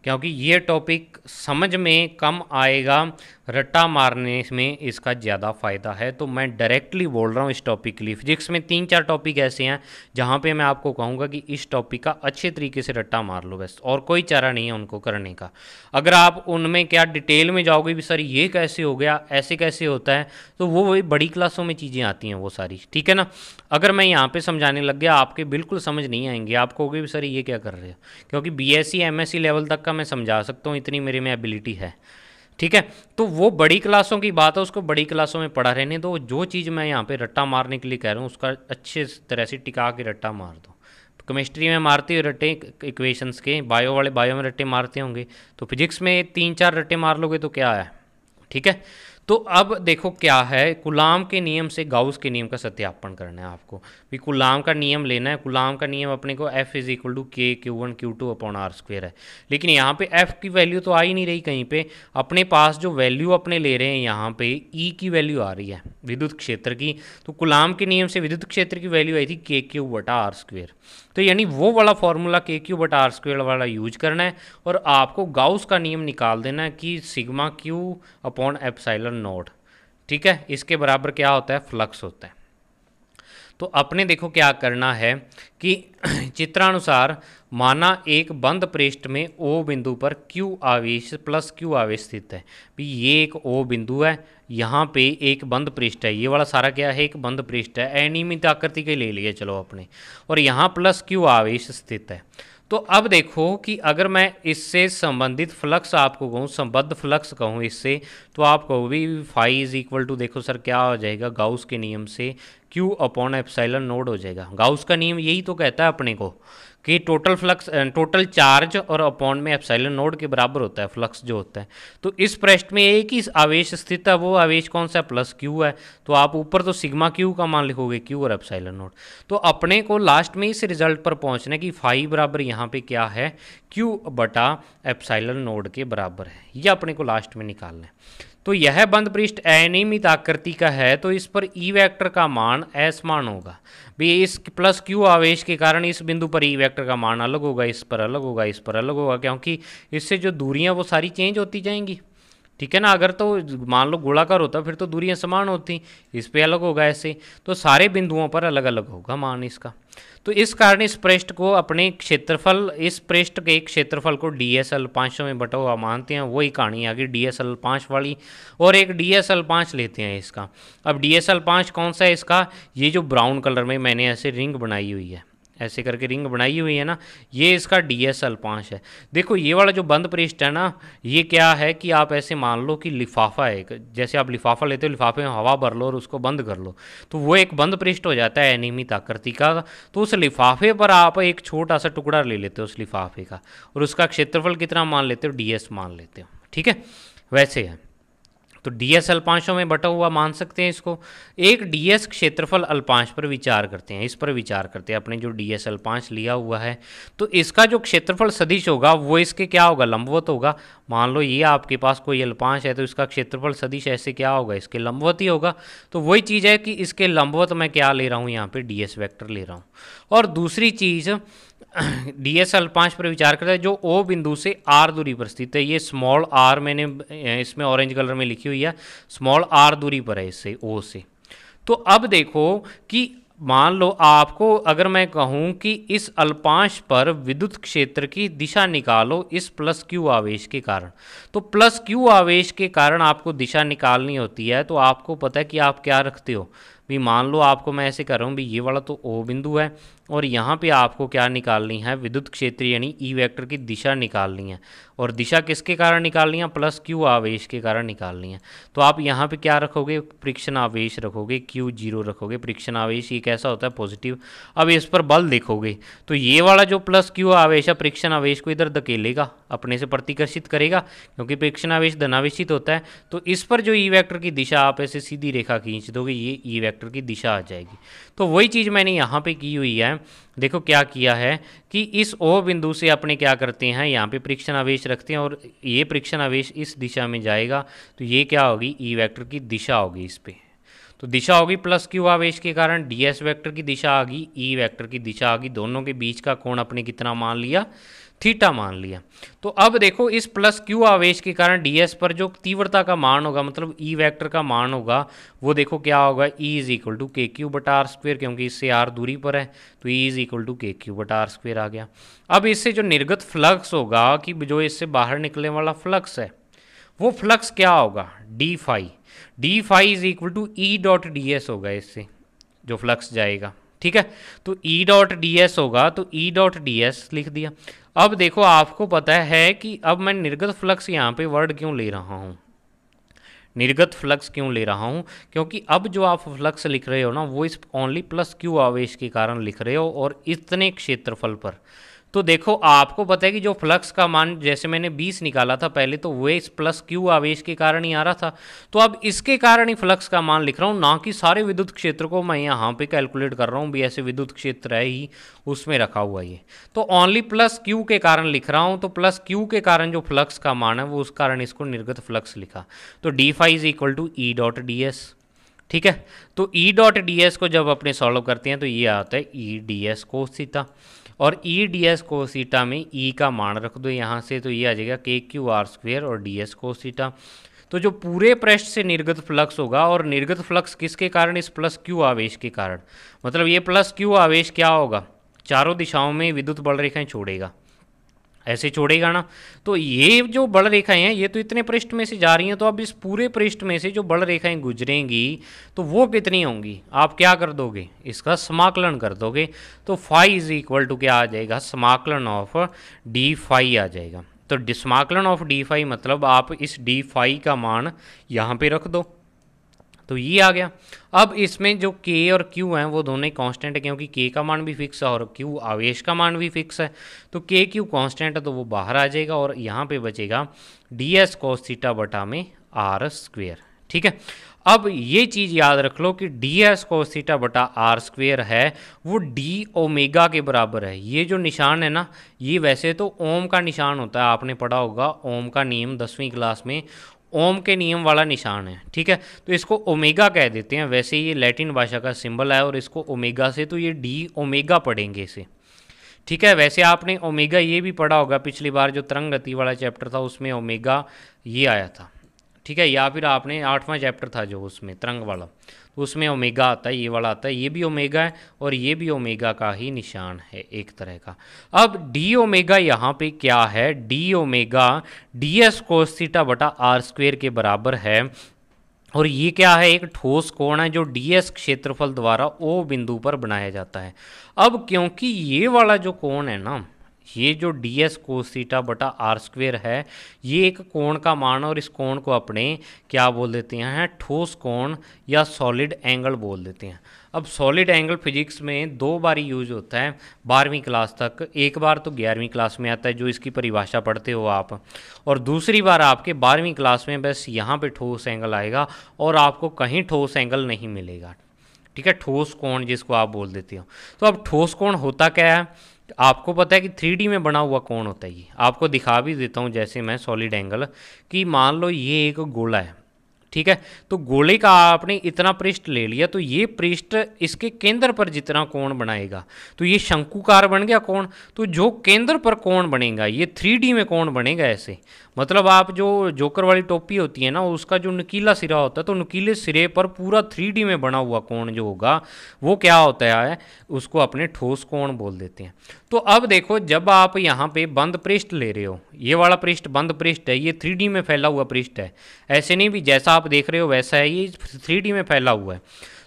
क्योंकि ये टॉपिक समझ में कम आएगा रट्टा मारने में इसका ज़्यादा फ़ायदा है तो मैं डायरेक्टली बोल रहा हूँ इस टॉपिक के लिए फिजिक्स में तीन चार टॉपिक ऐसे हैं जहाँ पे मैं आपको कहूँगा कि इस टॉपिक का अच्छे तरीके से रट्टा मार लो बस और कोई चारा नहीं है उनको करने का अगर आप उनमें क्या डिटेल में जाओगे भी सर ये कैसे हो गया ऐसे कैसे होता है तो वो वही बड़ी क्लासों में चीज़ें आती हैं वो सारी ठीक है ना अगर मैं यहाँ पर समझाने लग गया आपके बिल्कुल समझ नहीं आएंगे आप कहोगे भी सर ये क्या कर रहे हो क्योंकि बी एस लेवल तक का मैं समझा सकता हूँ इतनी मेरे में एबिलिटी है ठीक है तो वो बड़ी क्लासों की बात है उसको बड़ी क्लासों में पढ़ा रहने दो तो जो चीज़ मैं यहाँ पे रट्टा मारने के लिए कह रहा हूँ उसका अच्छे तरह से टिका के रट्टा मार दो केमिस्ट्री में मारते हुए रट्टे इक्वेशंस के बायो वाले बायो में रट्टे मारते होंगे तो फिजिक्स में तीन चार रट्टे मार लोगे तो क्या है ठीक है तो अब देखो क्या है गुलाम के नियम से गाउस के नियम का सत्यापन करना है आपको भी गुलाम का नियम लेना है गुलाम का नियम अपने को F is equal to K Q one Q two upon R square है लेकिन यहाँ पे एफ की वैल्यू तो आ ही नहीं रही कहीं पे अपने पास जो वैल्यू अपने ले रहे हैं यहाँ पे ई e की वैल्यू आ रही है विद्युत क्षेत्र की तो गुलाम के नियम से विद्युत क्षेत्र की वैल्यू आई थी के क्यू बटा आर स्क्वेयर तो यानी वो वाला फॉर्मूला के क्यू बटा आर स्क्वेयर वाला यूज करना है और आपको गाउस का नियम निकाल देना है कि sigma Q upon epsilon neutral naught ठीक है इसके बराबर क्या होता है फ्लक्स होता है तो अपने देखो क्या करना है कि चित्रानुसार माना एक बंद पृष्ठ में ओ बिंदु पर क्यू आवेश प्लस क्यू आवेश स्थित है भी ये एक ओ बिंदु है यहाँ पे एक बंद पृष्ठ है ये वाला सारा क्या है एक बंद पृष्ठ है अनियमित आकृति के ले लिए चलो अपने और यहाँ प्लस क्यू आवेश स्थित है तो अब देखो कि अगर मैं इससे संबंधित फ्लक्स आपको कहूँ संबद्ध फ्लक्स कहूँ इससे तो आप कहो भी फाई इज इक्वल टू देखो सर क्या हो जाएगा गाउस के नियम से क्यू अपॉन एप्साइलन नोड हो जाएगा गाउस का नियम यही तो कहता है अपने को कि टोटल फ्लक्स टोटल चार्ज और अपॉन में एप्साइलन नोड के बराबर होता है फ्लक्स जो होता है तो इस प्रश्न में एक ही आवेश स्थित है वो आवेश कौन सा प्लस क्यू है तो आप ऊपर तो सिग्मा क्यू का मान लिखोगे क्यू और एप्साइलन नोड तो अपने को लास्ट में इस रिजल्ट पर पहुंचना कि फाइव बराबर यहाँ पे क्या है क्यू बटा एप्साइलन नोड के बराबर है यह अपने को लास्ट में निकालना है तो यह बंद पृष्ठ अनियमित आकृति का है तो इस पर ई e वेक्टर का मान असमान होगा भी इस प्लस क्यू आवेश के कारण इस बिंदु पर ई e वेक्टर का मान अलग होगा इस पर अलग होगा इस पर अलग होगा क्योंकि इससे जो दूरियां वो सारी चेंज होती जाएंगी ठीक है ना अगर तो मान लो गोलाकार होता फिर तो दूरियां समान होती इस पे अलग होगा ऐसे तो सारे बिंदुओं पर अलग अलग होगा मान इसका तो इस कारण इस पृष्ठ को अपने क्षेत्रफल इस पृष्ठ के क्षेत्रफल को डी एस एल पाँच में बटा हुआ मानते हैं वही कहानी आ गई डी एस एल पाँच वाली और एक डी एस एल पाँच लेते हैं इसका अब डी एस एल पाँच कौन सा है इसका ये जो ब्राउन कलर में मैंने ऐसे रिंग बनाई हुई है ऐसे करके रिंग बनाई हुई है ना ये इसका डी एस एल पाँच है देखो ये वाला जो बंद पृष्ठ है ना ये क्या है कि आप ऐसे मान लो कि लिफाफा एक जैसे आप लिफाफा लेते हो लिफाफे में हवा भर लो और उसको बंद कर लो तो वो एक बंद पृष्ठ हो जाता है अनियमित आकृति का तो उस लिफाफे पर आप एक छोटा सा टुकड़ा ले लेते हो उस लिफाफे का और उसका क्षेत्रफल कितना मान लेते हो डी एस मान लेते हो ठीक है वैसे है तो डीएस अल्पांशों में बटा हुआ मान सकते हैं इसको एक डीएस क्षेत्रफल अल्पांश पर विचार करते हैं इस पर विचार करते हैं अपने जो डीएस अल्पांश लिया हुआ है तो इसका जो क्षेत्रफल सदिश होगा वो इसके क्या होगा लंबवत होगा मान लो ये आपके पास कोई अल्पांश है तो इसका क्षेत्रफल सदिश ऐसे क्या होगा इसके लंबवत ही होगा तो वही चीज़ है कि इसके लंबवत मैं क्या ले रहा हूँ यहाँ पर डी वैक्टर ले रहा हूँ और दूसरी चीज़ डी एस एल पाँच पर विचार करता है जो ओ बिंदु से आर दूरी पर स्थित है ये स्मॉल आर मैंने इसमें ऑरेंज कलर में लिखी हुई है स्मॉल आर दूरी पर है इससे ओ से तो अब देखो कि मान लो आपको अगर मैं कहूँ कि इस अल्पांश पर विद्युत क्षेत्र की दिशा निकालो इस प्लस क्यू आवेश के कारण तो प्लस क्यू आवेश के कारण आपको दिशा निकालनी होती है तो आपको पता है कि आप क्या रखते हो भी मान लो आपको मैं ऐसे कर रहा हूँ भी ये वाला तो ओ बिंदु है और यहाँ पे आपको क्या निकालनी है विद्युत क्षेत्र यानी ई e वेक्टर की दिशा निकालनी है और दिशा किसके कारण निकालनी है प्लस क्यू आवेश के कारण निकालनी है तो आप यहाँ पे क्या रखोगे परीक्षण आवेश रखोगे क्यू जीरो रखोगे परीक्षण आवेश ये कैसा होता है पॉजिटिव अब इस पर बल देखोगे तो ये वाला जो प्लस क्यू आवेश है परीक्षण आवेश को इधर धकेलेगा अपने से प्रतिकर्षित करेगा क्योंकि परीक्षण आवेश धनावेशित होता है तो इस पर जो ई e वैक्टर की दिशा आप ऐसे सीधी रेखा खींच दोगे ये ई e वैक्टर की दिशा आ जाएगी तो वही चीज़ मैंने यहाँ पे की हुई है देखो क्या किया है कि इस ओ बिंदु से अपने क्या करते हैं यहाँ पे परीक्षण आवेश रखते हैं और ये परीक्षण आवेश इस दिशा में जाएगा तो ये क्या होगी ई e वैक्टर की दिशा होगी इस पर तो दिशा होगी प्लस क्यू आवेश के कारण डी एस वैक्टर की दिशा आ गई ई e वैक्टर की दिशा आ गई दोनों के बीच का कोण अपने कितना मान लिया थीटा मान लिया तो अब देखो इस प्लस क्यू आवेश के कारण डीएस पर जो तीव्रता का मान होगा मतलब ई e वेक्टर का मान होगा वो देखो क्या होगा E is equal to K Q बट आर स्क्वेयर क्योंकि इससे आर दूरी पर है तो E is equal to K Q बट आर स्क्वेयर आ गया अब इससे जो निर्गत फ्लक्स होगा कि जो इससे बाहर निकलने वाला फ्लक्स है वो फ्लक्स क्या होगा D phi D phi is equal to E dot D S होगा इससे जो फ्लक्स जाएगा ठीक है तो ई डॉट डी एस होगा तो ई डॉट डी एस लिख दिया अब देखो आपको पता है कि अब मैं निर्गत फ्लक्स यहाँ पे वर्ड क्यों ले रहा हूँ निर्गत फ्लक्स क्यों ले रहा हूँ क्योंकि अब जो आप फ्लक्स लिख रहे हो ना वो इस ओनली प्लस क्यू आवेश के कारण लिख रहे हो और इतने क्षेत्रफल पर तो देखो आपको पता है कि जो फ्लक्स का मान जैसे मैंने 20 निकाला था पहले तो वे इस प्लस क्यू आवेश के कारण ही आ रहा था तो अब इसके कारण ही फ्लक्स का मान लिख रहा हूँ ना कि सारे विद्युत क्षेत्र को मैं यहाँ पे कैलकुलेट कर रहा हूँ भी ऐसे विद्युत क्षेत्र है ही उसमें रखा हुआ ये तो ओनली प्लस क्यू के कारण लिख रहा हूँ तो प्लस क्यू के कारण जो फ्लक्स का मान है वो उस कारण इसको निर्गत फ्लक्स लिखा तो D five is equal to E dot D S ठीक है तो ई डॉट डी एस को जब अपने सॉल्व करते हैं तो ये आता है E D S cos theta और ई डी एस कोसीटा में ई e का मान रख दो यहाँ से तो ये आ जाएगा के क्यू आर स्क्वेयर और डी एस कोसीटा तो जो पूरे पृष्ठ से निर्गत फ्लक्स होगा और निर्गत फ्लक्स किसके कारण इस प्लस क्यू आवेश के कारण मतलब ये प्लस क्यू आवेश क्या होगा चारों दिशाओं में विद्युत बल रेखाएं छोड़ेगा ऐसे छोड़ेगा ना तो ये जो बल रेखाएं हैं ये तो इतने पृष्ठ में से जा रही हैं तो अब इस पूरे पृष्ठ में से जो बल रेखाएं गुजरेंगी तो वो कितनी होंगी आप क्या कर दोगे इसका समाकलन कर दोगे तो फाई इज इक्वल टू क्या आ जाएगा समाकलन ऑफ डी फाई आ जाएगा तो डिसमाकलन ऑफ डी फाई मतलब आप इस डी फाई का मान यहाँ पर रख दो तो ये आ गया अब इसमें जो k और q हैं वो दोनों ही कॉन्स्टेंट है क्योंकि k का मान भी फिक्स है और q आवेश का मान भी फिक्स है तो k q कॉन्स्टेंट है तो वो बाहर आ जाएगा और यहाँ पे बचेगा डी एस कॉस थीटा बटा में आर स्क्वेयर ठीक है अब ये चीज़ याद रख लो कि डी एस कॉस थीटा बटा आर स्क्वेयर है वो डी ओमेगा के बराबर है ये जो निशान है ना ये वैसे तो ओम का निशान होता है आपने पढ़ा होगा ओम का नियम दसवीं क्लास में ओम के नियम वाला निशान है ठीक है तो इसको ओमेगा कह देते हैं वैसे ये लैटिन भाषा का सिंबल है और इसको ओमेगा से तो ये डी ओमेगा पढ़ेंगे इसे ठीक है वैसे आपने ओमेगा ये भी पढ़ा होगा पिछली बार जो तरंग गति वाला चैप्टर था उसमें ओमेगा ये आया था ठीक है या फिर आपने आठवां चैप्टर था जो उसमें तरंग वाला तो उसमें ओमेगा आता है ये वाला आता है ये भी ओमेगा है और ये भी ओमेगा का ही निशान है एक तरह का अब डी ओमेगा यहाँ पे क्या है D omega D S cos theta बटा आर स्क्वेयर के बराबर है और ये क्या है एक ठोस कोण है जो डीएस क्षेत्रफल द्वारा ओ बिंदु पर बनाया जाता है अब क्योंकि ये वाला जो कोण है ना ये जो डी एस कोसीटा बटा आर स्क्वेयर है ये एक कोण का मान और इस कोण को अपने क्या बोल देते हैं ठोस कोण या सॉलिड एंगल बोल देते हैं अब सॉलिड एंगल फिजिक्स में दो बार यूज होता है बारहवीं क्लास तक एक बार तो ग्यारहवीं क्लास में आता है जो इसकी परिभाषा पढ़ते हो आप और दूसरी बार आपके बारहवीं क्लास में बस यहाँ पर ठोस एंगल आएगा और आपको कहीं ठोस एंगल नहीं मिलेगा ठीक है ठोस कोण जिसको आप बोल देते हो तो अब ठोस कोण होता क्या है आपको पता है कि थ्री में बना हुआ कौन होता है ये आपको दिखा भी देता हूँ जैसे मैं सॉलिड एंगल कि मान लो ये एक गोला है ठीक है तो गोले का आपने इतना पृष्ठ ले लिया तो ये पृष्ठ इसके केंद्र पर जितना कोण बनाएगा तो ये शंकुकार बन गया कोण तो जो केंद्र पर कोण बनेगा ये थ्री में कोण बनेगा ऐसे मतलब आप जो जोकर वाली टोपी होती है ना उसका जो नकीला सिरा होता है तो नकीले सिरे पर पूरा थ्री में बना हुआ कोण जो होगा वो क्या होता है उसको अपने ठोस कोण बोल देते हैं तो अब देखो जब आप यहाँ पे बंद पृष्ठ ले रहे हो ये वाला पृष्ठ बंद पृष्ठ है ये थ्री में फैला हुआ पृष्ठ है ऐसे नहीं भी जैसा आप देख रहे हो वैसा है ये थ्री में फैला हुआ है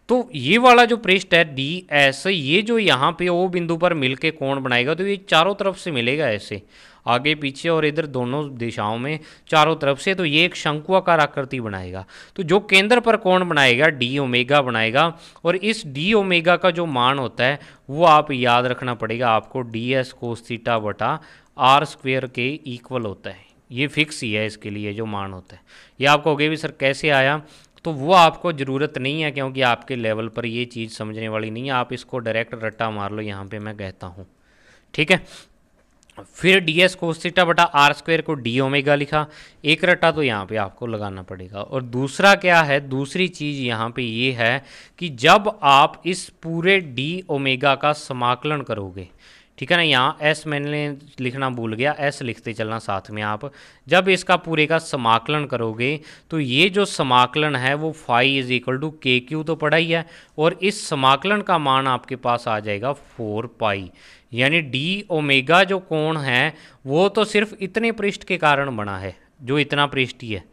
तो ये वाला जो पृष्ठ है डी एस ये जो यहाँ पे ओ बिंदु पर मिलके कोण बनाएगा तो ये चारों तरफ से मिलेगा ऐसे आगे पीछे और इधर दोनों दिशाओं में चारों तरफ से तो ये एक शंकुआकार आकृति बनाएगा तो जो केंद्र पर कोण बनाएगा डी ओमेगा बनाएगा और इस डी ओमेगा का जो मान होता है वो आप याद रखना पड़ेगा आपको डी एस कोस्थीटा बटा आर स्क्वेयर के इक्वल होता है ये फिक्स ही है इसके लिए जो मान होता है ये आप कहोगे भी सर कैसे आया तो वो आपको ज़रूरत नहीं है क्योंकि आपके लेवल पर ये चीज़ समझने वाली नहीं है आप इसको डायरेक्ट रट्टा मार लो यहाँ पे मैं कहता हूँ ठीक है फिर डी एस कोसिटा बटा आर स्क्वायर को डी ओमेगा लिखा एक रट्टा तो यहाँ पे आपको लगाना पड़ेगा और दूसरा क्या है दूसरी चीज़ यहाँ पे ये है कि जब आप इस पूरे डी ओमेगा का समाकलन करोगे ठीक है ना यहाँ एस मैंने लिखना भूल गया एस लिखते चलना साथ में आप जब इसका पूरे का समाकलन करोगे तो ये जो समाकलन है वो five is equal to K Q तो पड़ा ही है और इस समाकलन का मान आपके पास आ जाएगा फोर पाई यानी डी ओमेगा जो कोण है वो तो सिर्फ इतने पृष्ठ के कारण बना है जो इतना ही है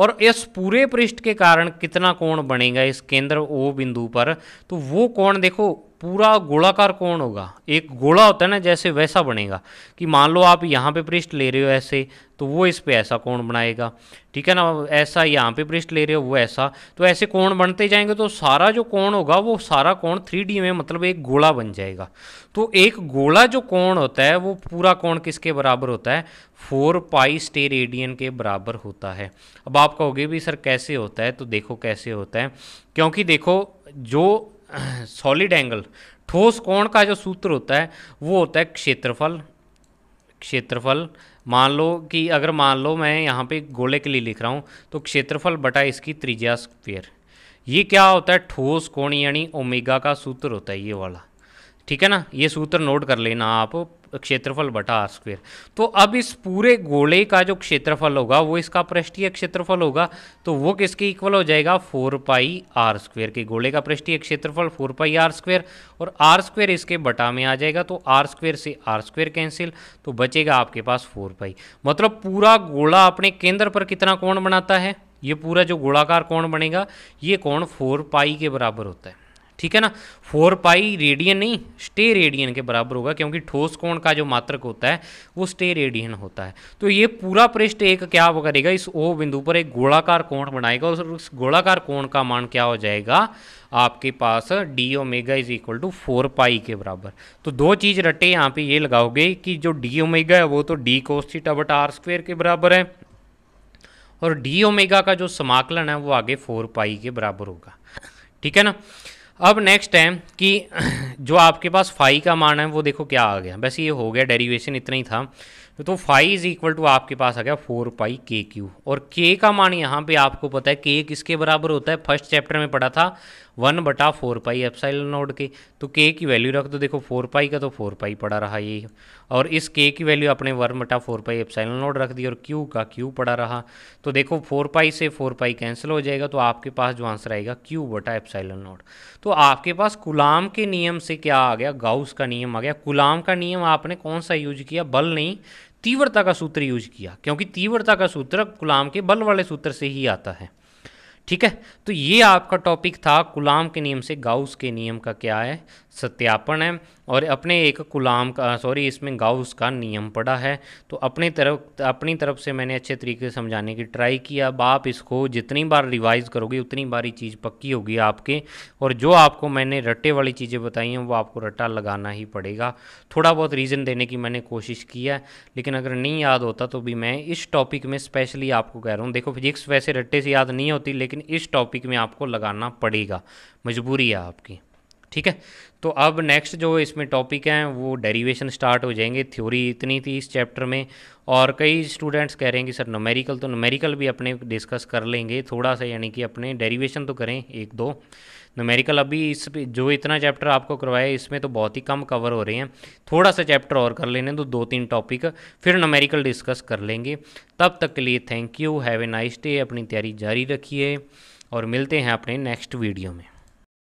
और इस पूरे पृष्ठ के कारण कितना कोण बनेगा इस केंद्र ओ बिंदु पर तो वो कोण देखो पूरा गोलाकार कोण होगा एक गोला होता है ना जैसे वैसा बनेगा कि मान लो आप यहाँ पे पृष्ठ ले रहे हो ऐसे तो वो इस पे ऐसा कोण बनाएगा ठीक है ना ऐसा यहाँ पे पृष्ठ ले रहे हो वो ऐसा तो ऐसे कोण बनते जाएंगे तो सारा जो कोण होगा वो सारा कोण थ्री में मतलब एक गोला बन जाएगा तो एक गोला जो कोण होता है वो पूरा कोण किसके बराबर होता है फोर पाई स्टे रेडियन के बराबर होता है अब आप कहोगे भी सर कैसे होता है तो देखो कैसे होता है क्योंकि देखो जो सॉलिड एंगल ठोस कोण का जो सूत्र होता है वो होता है क्षेत्रफल क्षेत्रफल मान लो कि अगर मान लो मैं यहाँ पे गोले के लिए लिख रहा हूँ तो क्षेत्रफल बटा इसकी त्रिज्या स्क्वेयर ये क्या होता है ठोस कोण यानी ओमेगा का सूत्र होता है ये वाला ठीक है ना ये सूत्र नोट कर लेना आप क्षेत्रफल बटा आर स्क्वेयर तो अब इस पूरे गोले का जो क्षेत्रफल होगा वो इसका पृष्ठीय क्षेत्रफल होगा तो वो किसके इक्वल हो जाएगा फोर पाई आर स्क्वेयर के गोले का पृष्ठीय क्षेत्रफल फोर पाई आर स्क्वेयर और आर स्क्वेयर इसके बटा में आ जाएगा तो आर स्क्वेयर से आर स्क्वेयर कैंसिल तो बचेगा आपके पास फोर पाई मतलब पूरा गोला अपने केंद्र पर कितना कोण बनाता है ये पूरा जो गोलाकार कोण बनेगा ये कोण फोर पाई के बराबर होता है ठीक है ना फोर पाई रेडियन नहीं स्टे रेडियन के बराबर होगा क्योंकि ठोस कोण का जो मात्रक होता है वो स्टे रेडियन होता है तो ये पूरा पृष्ठ एक क्या करेगा इस ओ बिंदु पर एक गोलाकार कोण बनाएगा और उस गोलाकार कोण का मान क्या हो जाएगा आपके पास D omega is equal to four pi के बराबर तो दो चीज़ रटे यहाँ पे ये लगाओगे कि जो डी ओमेगा है वो तो D cos theta R square के बराबर है और डी ओमेगा का जो समाकलन है वो आगे फोर पाई के बराबर होगा ठीक है ना अब नेक्स्ट है कि जो आपके पास फाई का मान है वो देखो क्या आ गया वैसे ये हो गया डेरिवेशन इतना ही था तो फाई इज इक्वल टू आपके पास आ गया फोर पाई के क्यू और के का मान यहाँ पे आपको पता है के किसके बराबर होता है फर्स्ट चैप्टर में पढ़ा था वन बटा फोर पाई एप्साइल नोड के तो के की वैल्यू रख दो देखो फोर पाई का तो फोर पाई पड़ा रहा ये और इस के की वैल्यू अपने वन बटा फोर पाई एप्साइल नोड रख दी और क्यू का क्यू पड़ा रहा तो देखो फोर पाई से फोर पाई कैंसिल हो जाएगा तो आपके पास जो आंसर आएगा क्यू बटा एप्साइल नोड तो आपके पास गुलाम के नियम से क्या आ गया गाउस का नियम आ गया गुलाम का नियम आपने कौन सा यूज किया बल नहीं तीव्रता का सूत्र यूज किया क्योंकि तीव्रता का सूत्र गुलाम के बल वाले सूत्र से ही आता है ठीक है तो ये आपका टॉपिक था गुलाम के नियम से गाउस के नियम का क्या है सत्यापन है और अपने एक गुलाम का सॉरी इसमें गाउस का नियम पड़ा है तो अपने तरफ अपनी तरफ से मैंने अच्छे तरीके से समझाने की ट्राई किया अब आप इसको जितनी बार रिवाइज़ करोगे उतनी बार ये चीज़ पक्की होगी आपके और जो आपको मैंने रट्टे वाली चीज़ें बताई हैं वो आपको रट्टा लगाना ही पड़ेगा थोड़ा बहुत रीज़न देने की मैंने कोशिश की है लेकिन अगर नहीं याद होता तो भी मैं इस टॉपिक में स्पेशली आपको कह रहा हूँ देखो फिजिक्स वैसे रट्टे से याद नहीं होती लेकिन इस टॉपिक में आपको लगाना पड़ेगा मजबूरी है आपकी ठीक है तो अब नेक्स्ट जो इसमें टॉपिक हैं वो डेरिवेशन स्टार्ट हो जाएंगे थ्योरी इतनी थी इस चैप्टर में और कई स्टूडेंट्स कह रहे हैं कि सर नोमेरिकल तो नोमेरिकल भी अपने डिस्कस कर लेंगे थोड़ा सा यानी कि अपने डेरिवेशन तो करें एक दो नोमेरिकल अभी इस जो इतना चैप्टर आपको करवाया इसमें तो बहुत ही कम कवर हो रहे हैं थोड़ा सा चैप्टर और कर लेने तो दो तीन टॉपिक फिर नोमेरिकल डिस्कस कर लेंगे तब तक के लिए thank you have a nice day अपनी तैयारी जारी रखिए और मिलते हैं अपने नेक्स्ट वीडियो में